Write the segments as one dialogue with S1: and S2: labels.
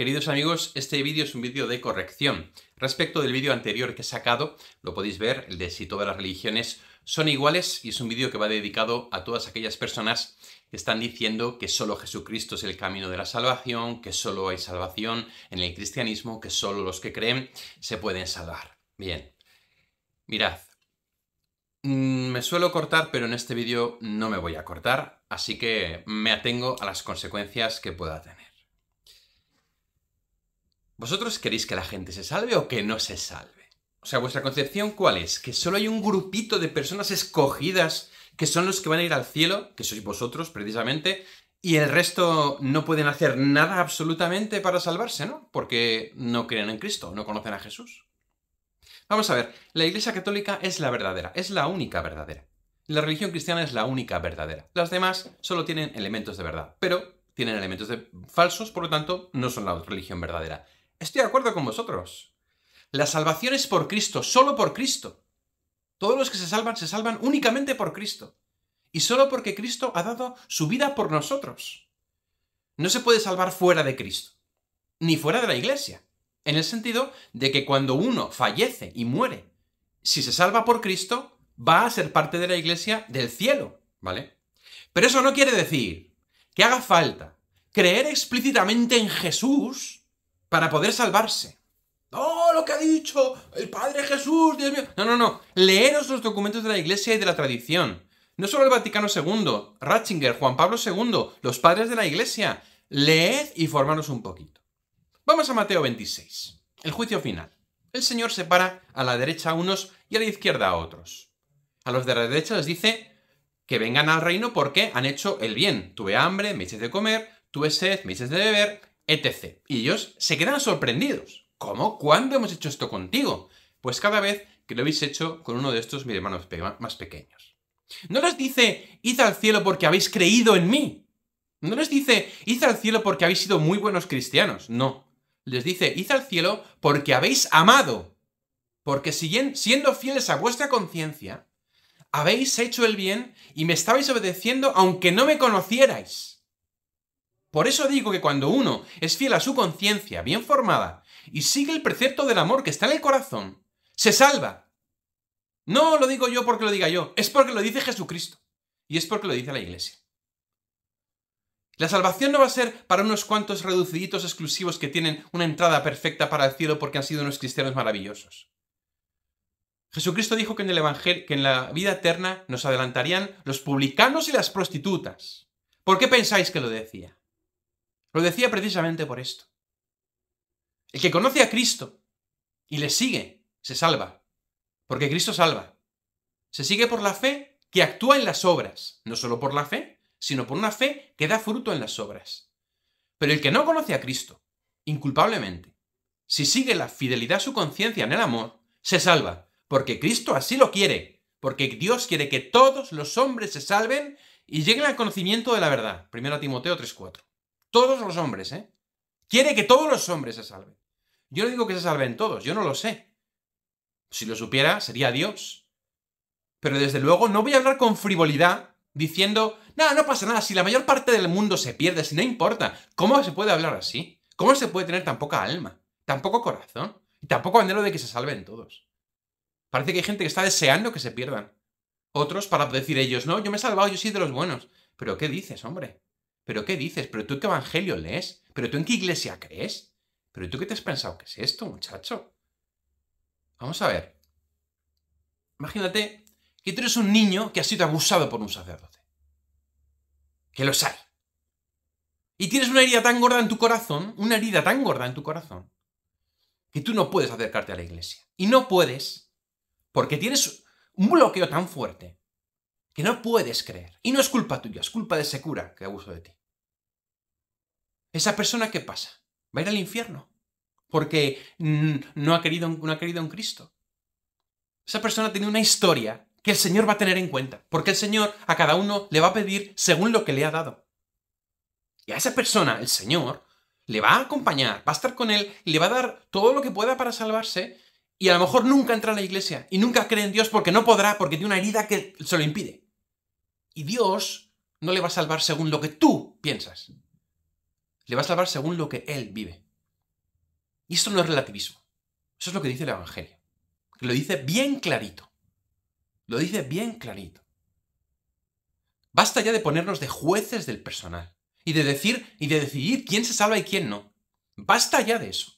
S1: Queridos amigos, este vídeo es un vídeo de corrección. Respecto del vídeo anterior que he sacado, lo podéis ver, el de si todas las religiones son iguales, y es un vídeo que va dedicado a todas aquellas personas que están diciendo que solo Jesucristo es el camino de la salvación, que solo hay salvación en el cristianismo, que solo los que creen se pueden salvar. Bien, mirad, mm, me suelo cortar, pero en este vídeo no me voy a cortar, así que me atengo a las consecuencias que pueda tener. ¿Vosotros queréis que la gente se salve o que no se salve? O sea, vuestra concepción cuál es? Que solo hay un grupito de personas escogidas que son los que van a ir al cielo, que sois vosotros precisamente, y el resto no pueden hacer nada absolutamente para salvarse, ¿no? Porque no creen en Cristo, no conocen a Jesús. Vamos a ver, la Iglesia Católica es la verdadera, es la única verdadera. La religión cristiana es la única verdadera. Las demás solo tienen elementos de verdad, pero tienen elementos falsos, por lo tanto, no son la religión verdadera. Estoy de acuerdo con vosotros. La salvación es por Cristo, solo por Cristo. Todos los que se salvan se salvan únicamente por Cristo. Y solo porque Cristo ha dado su vida por nosotros. No se puede salvar fuera de Cristo, ni fuera de la Iglesia. En el sentido de que cuando uno fallece y muere, si se salva por Cristo, va a ser parte de la Iglesia del cielo, ¿vale? Pero eso no quiere decir que haga falta creer explícitamente en Jesús para poder salvarse. ¡Oh, lo que ha dicho! ¡El Padre Jesús! ¡Dios mío! No, no, no. Leeros los documentos de la Iglesia y de la tradición. No solo el Vaticano II, Ratzinger, Juan Pablo II, los padres de la Iglesia. Leed y formaros un poquito. Vamos a Mateo 26, el juicio final. El Señor separa a la derecha a unos y a la izquierda a otros. A los de la derecha les dice que vengan al reino porque han hecho el bien. Tuve hambre, me hice de comer, tuve sed, me hiciste de beber, etc. Y ellos se quedan sorprendidos. ¿Cómo? ¿Cuándo hemos hecho esto contigo? Pues cada vez que lo habéis hecho con uno de estos mis hermanos más pequeños. No les dice, id al cielo porque habéis creído en mí. No les dice, id al cielo porque habéis sido muy buenos cristianos. No. Les dice, id al cielo porque habéis amado. Porque siendo fieles a vuestra conciencia, habéis hecho el bien y me estabais obedeciendo aunque no me conocierais. Por eso digo que cuando uno es fiel a su conciencia bien formada y sigue el precepto del amor que está en el corazón, se salva. No lo digo yo porque lo diga yo, es porque lo dice Jesucristo y es porque lo dice la Iglesia. La salvación no va a ser para unos cuantos reduciditos exclusivos que tienen una entrada perfecta para el cielo porque han sido unos cristianos maravillosos. Jesucristo dijo que en, el Evangelio, que en la vida eterna nos adelantarían los publicanos y las prostitutas. ¿Por qué pensáis que lo decía? Lo decía precisamente por esto. El que conoce a Cristo y le sigue, se salva. Porque Cristo salva. Se sigue por la fe que actúa en las obras. No solo por la fe, sino por una fe que da fruto en las obras. Pero el que no conoce a Cristo, inculpablemente, si sigue la fidelidad a su conciencia en el amor, se salva. Porque Cristo así lo quiere. Porque Dios quiere que todos los hombres se salven y lleguen al conocimiento de la verdad. 1 Timoteo 3.4. Todos los hombres, ¿eh? Quiere que todos los hombres se salven. Yo no digo que se salven todos, yo no lo sé. Si lo supiera, sería Dios. Pero desde luego no voy a hablar con frivolidad diciendo, nada, no pasa nada, si la mayor parte del mundo se pierde, si no importa. ¿Cómo se puede hablar así? ¿Cómo se puede tener tan poca alma, tan poco corazón? Y tampoco anhelo de que se salven todos. Parece que hay gente que está deseando que se pierdan. Otros para decir ellos, no, yo me he salvado, yo soy de los buenos. Pero ¿qué dices, hombre? ¿Pero qué dices? ¿Pero tú qué evangelio lees? ¿Pero tú en qué iglesia crees? ¿Pero tú qué te has pensado que es esto, muchacho? Vamos a ver. Imagínate que tú eres un niño que ha sido abusado por un sacerdote. Que los hay. Y tienes una herida tan gorda en tu corazón, una herida tan gorda en tu corazón, que tú no puedes acercarte a la iglesia. Y no puedes, porque tienes un bloqueo tan fuerte que no puedes creer. Y no es culpa tuya, es culpa de ese cura que abuso de ti. Esa persona, ¿qué pasa? Va a ir al infierno. Porque no ha querido, no ha querido en Cristo. Esa persona tiene una historia que el Señor va a tener en cuenta. Porque el Señor a cada uno le va a pedir según lo que le ha dado. Y a esa persona, el Señor, le va a acompañar, va a estar con él y le va a dar todo lo que pueda para salvarse y a lo mejor nunca entra a la iglesia y nunca cree en Dios porque no podrá, porque tiene una herida que se lo impide. Y Dios no le va a salvar según lo que tú piensas. Le va a salvar según lo que Él vive. Y esto no es relativismo. Eso es lo que dice el Evangelio. lo dice bien clarito. Lo dice bien clarito. Basta ya de ponernos de jueces del personal y de decir y de decidir quién se salva y quién no. Basta ya de eso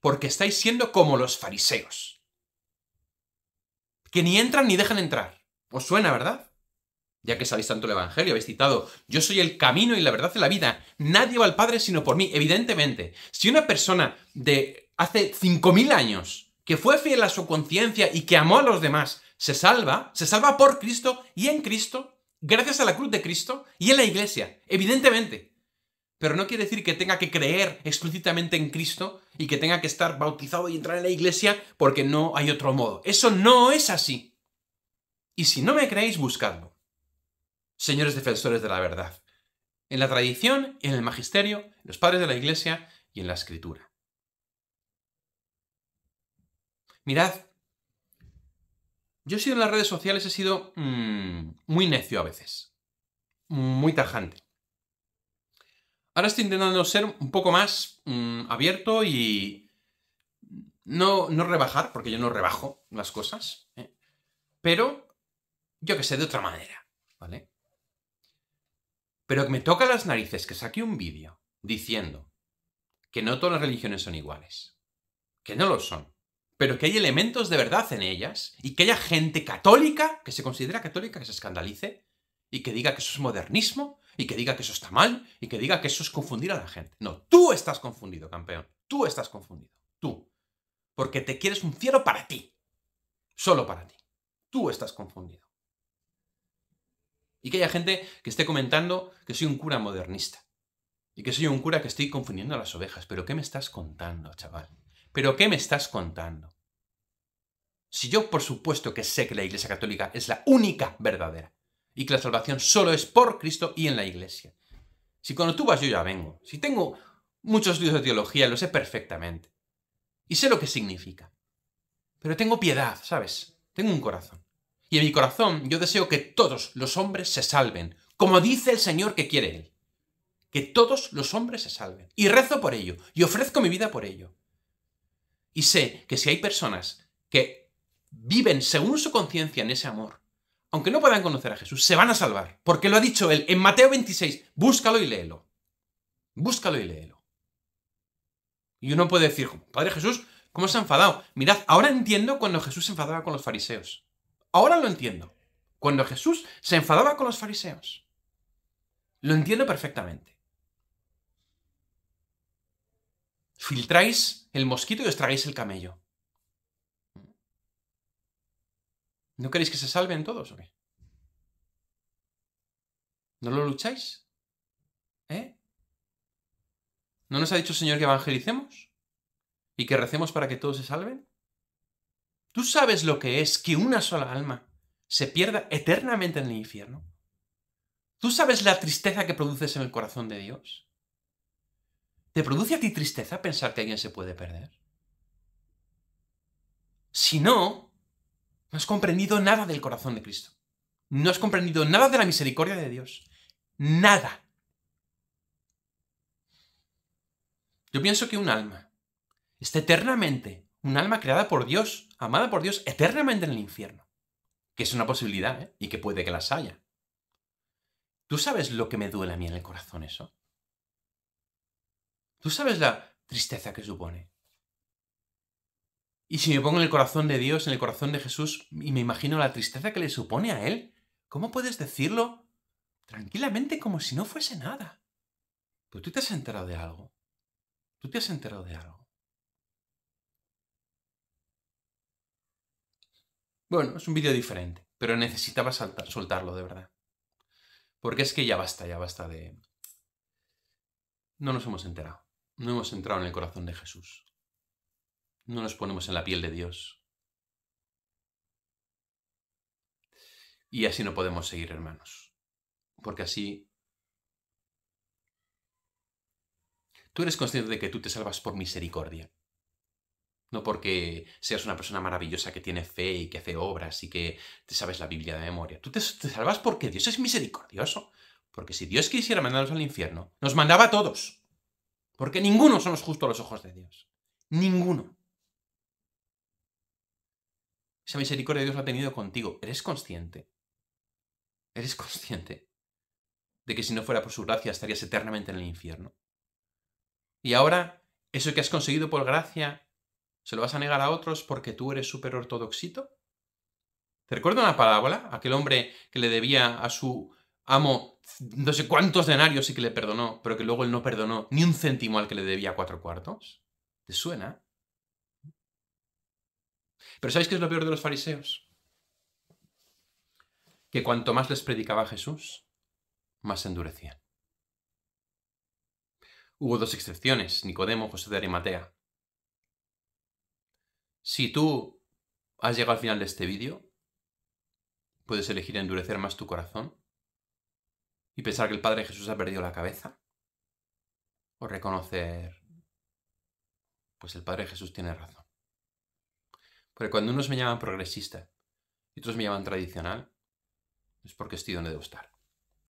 S1: porque estáis siendo como los fariseos. Que ni entran ni dejan entrar. ¿Os suena, verdad? Ya que sabéis tanto el Evangelio, habéis citado, yo soy el camino y la verdad de la vida. Nadie va al Padre sino por mí. Evidentemente, si una persona de hace 5.000 años, que fue fiel a su conciencia y que amó a los demás, se salva, se salva por Cristo y en Cristo, gracias a la cruz de Cristo y en la iglesia, evidentemente. Pero no quiere decir que tenga que creer explícitamente en Cristo y que tenga que estar bautizado y entrar en la iglesia porque no hay otro modo. Eso no es así. Y si no me creéis, buscadlo. Señores defensores de la verdad. En la tradición, en el magisterio, en los padres de la iglesia y en la escritura. Mirad, yo he sido en las redes sociales, he sido mm, muy necio a veces. Muy tajante. Ahora estoy intentando ser un poco más mm, abierto y no, no rebajar, porque yo no rebajo las cosas, ¿eh? pero yo que sé, de otra manera, ¿vale? Pero me toca las narices que saque un vídeo diciendo que no todas las religiones son iguales, que no lo son, pero que hay elementos de verdad en ellas y que haya gente católica que se considera católica que se escandalice y que diga que eso es modernismo y que diga que eso está mal y que diga que eso es confundir a la gente. No, tú estás confundido, campeón. Tú estás confundido. Tú. Porque te quieres un cielo para ti. Solo para ti. Tú estás confundido. Y que haya gente que esté comentando que soy un cura modernista. Y que soy un cura que estoy confundiendo a las ovejas. Pero ¿qué me estás contando, chaval? ¿Pero qué me estás contando? Si yo por supuesto que sé que la Iglesia Católica es la única verdadera y que la salvación solo es por Cristo y en la Iglesia. Si cuando tú vas yo ya vengo, si tengo muchos estudios de teología, lo sé perfectamente. Y sé lo que significa. Pero tengo piedad, ¿sabes? Tengo un corazón. Y en mi corazón yo deseo que todos los hombres se salven, como dice el Señor que quiere Él. Que todos los hombres se salven. Y rezo por ello, y ofrezco mi vida por ello. Y sé que si hay personas que viven según su conciencia en ese amor, aunque no puedan conocer a Jesús, se van a salvar. Porque lo ha dicho él en Mateo 26, búscalo y léelo. Búscalo y léelo. Y uno puede decir, Padre Jesús, ¿cómo se ha enfadado? Mirad, ahora entiendo cuando Jesús se enfadaba con los fariseos. Ahora lo entiendo. Cuando Jesús se enfadaba con los fariseos. Lo entiendo perfectamente. Filtráis el mosquito y os el camello. ¿No queréis que se salven todos o qué? ¿No lo lucháis? ¿Eh? ¿No nos ha dicho el Señor que evangelicemos? ¿Y que recemos para que todos se salven? ¿Tú sabes lo que es que una sola alma se pierda eternamente en el infierno? ¿Tú sabes la tristeza que produces en el corazón de Dios? ¿Te produce a ti tristeza pensar que alguien se puede perder? Si no, no has comprendido nada del corazón de Cristo. No has comprendido nada de la misericordia de Dios. Nada. Yo pienso que un alma está eternamente, un alma creada por Dios, amada por Dios, eternamente en el infierno. Que es una posibilidad, ¿eh? Y que puede que las haya. ¿Tú sabes lo que me duele a mí en el corazón eso? ¿Tú sabes la tristeza que supone? Y si me pongo en el corazón de Dios, en el corazón de Jesús, y me imagino la tristeza que le supone a Él, ¿cómo puedes decirlo tranquilamente como si no fuese nada? Pues tú te has enterado de algo. Tú te has enterado de algo. Bueno, es un vídeo diferente, pero necesitaba soltarlo de verdad. Porque es que ya basta, ya basta de... No nos hemos enterado. No hemos entrado en el corazón de Jesús no nos ponemos en la piel de Dios. Y así no podemos seguir, hermanos, porque así... Tú eres consciente de que tú te salvas por misericordia, no porque seas una persona maravillosa que tiene fe y que hace obras y que te sabes la Biblia de memoria. Tú te, salvas porque Dios es misericordioso, porque si Dios quisiera mandarnos al infierno, nos mandaba a todos, porque ninguno somos justos a los ojos de Dios, ninguno. Esa misericordia de Dios la ha tenido contigo. ¿Eres consciente? ¿Eres consciente de que si no fuera por su gracia estarías eternamente en el infierno? Y ahora, eso que has conseguido por gracia, ¿se lo vas a negar a otros porque tú eres súper ortodoxito? ¿Te recuerda una parábola? Aquel hombre que le debía a su amo no sé cuántos denarios y que le perdonó, pero que luego él no perdonó ni un céntimo al que le debía cuatro cuartos. ¿Te suena? Pero ¿sabéis qué es lo peor de los fariseos? Que cuanto más les predicaba Jesús, más se endurecían. Hubo dos excepciones, Nicodemo, José de Arimatea. Si tú has llegado al final de este vídeo, puedes elegir endurecer más tu corazón y pensar que el Padre Jesús ha perdido la cabeza. O reconocer, pues el Padre Jesús tiene razón. Porque cuando unos me llaman progresista y otros me llaman tradicional, es porque estoy donde debo estar.